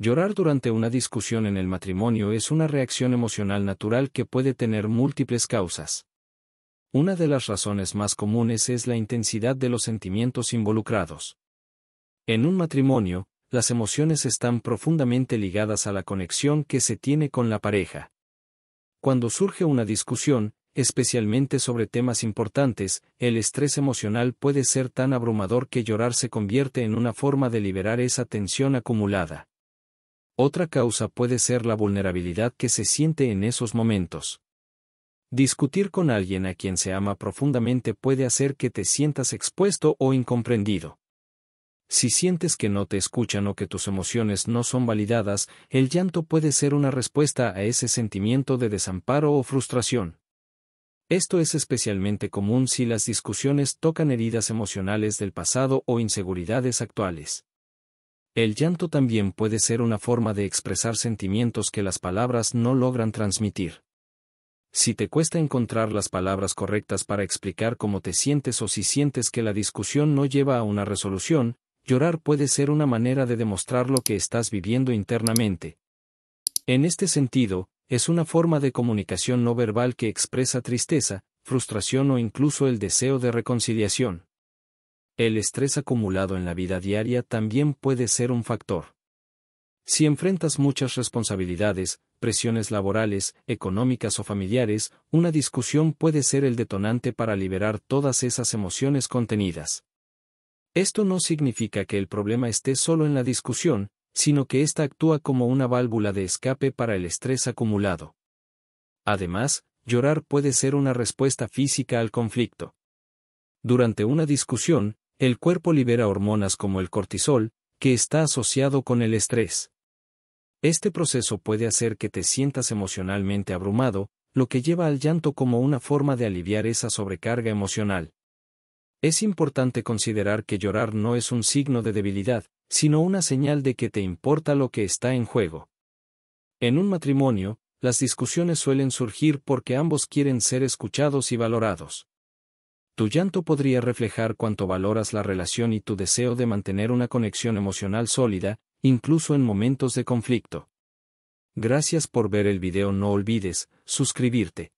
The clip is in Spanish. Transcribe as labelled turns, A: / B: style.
A: Llorar durante una discusión en el matrimonio es una reacción emocional natural que puede tener múltiples causas. Una de las razones más comunes es la intensidad de los sentimientos involucrados. En un matrimonio, las emociones están profundamente ligadas a la conexión que se tiene con la pareja. Cuando surge una discusión, especialmente sobre temas importantes, el estrés emocional puede ser tan abrumador que llorar se convierte en una forma de liberar esa tensión acumulada. Otra causa puede ser la vulnerabilidad que se siente en esos momentos. Discutir con alguien a quien se ama profundamente puede hacer que te sientas expuesto o incomprendido. Si sientes que no te escuchan o que tus emociones no son validadas, el llanto puede ser una respuesta a ese sentimiento de desamparo o frustración. Esto es especialmente común si las discusiones tocan heridas emocionales del pasado o inseguridades actuales. El llanto también puede ser una forma de expresar sentimientos que las palabras no logran transmitir. Si te cuesta encontrar las palabras correctas para explicar cómo te sientes o si sientes que la discusión no lleva a una resolución, llorar puede ser una manera de demostrar lo que estás viviendo internamente. En este sentido, es una forma de comunicación no verbal que expresa tristeza, frustración o incluso el deseo de reconciliación. El estrés acumulado en la vida diaria también puede ser un factor. Si enfrentas muchas responsabilidades, presiones laborales, económicas o familiares, una discusión puede ser el detonante para liberar todas esas emociones contenidas. Esto no significa que el problema esté solo en la discusión, sino que ésta actúa como una válvula de escape para el estrés acumulado. Además, llorar puede ser una respuesta física al conflicto. Durante una discusión, el cuerpo libera hormonas como el cortisol, que está asociado con el estrés. Este proceso puede hacer que te sientas emocionalmente abrumado, lo que lleva al llanto como una forma de aliviar esa sobrecarga emocional. Es importante considerar que llorar no es un signo de debilidad, sino una señal de que te importa lo que está en juego. En un matrimonio, las discusiones suelen surgir porque ambos quieren ser escuchados y valorados. Tu llanto podría reflejar cuánto valoras la relación y tu deseo de mantener una conexión emocional sólida, incluso en momentos de conflicto. Gracias por ver el video, no olvides suscribirte.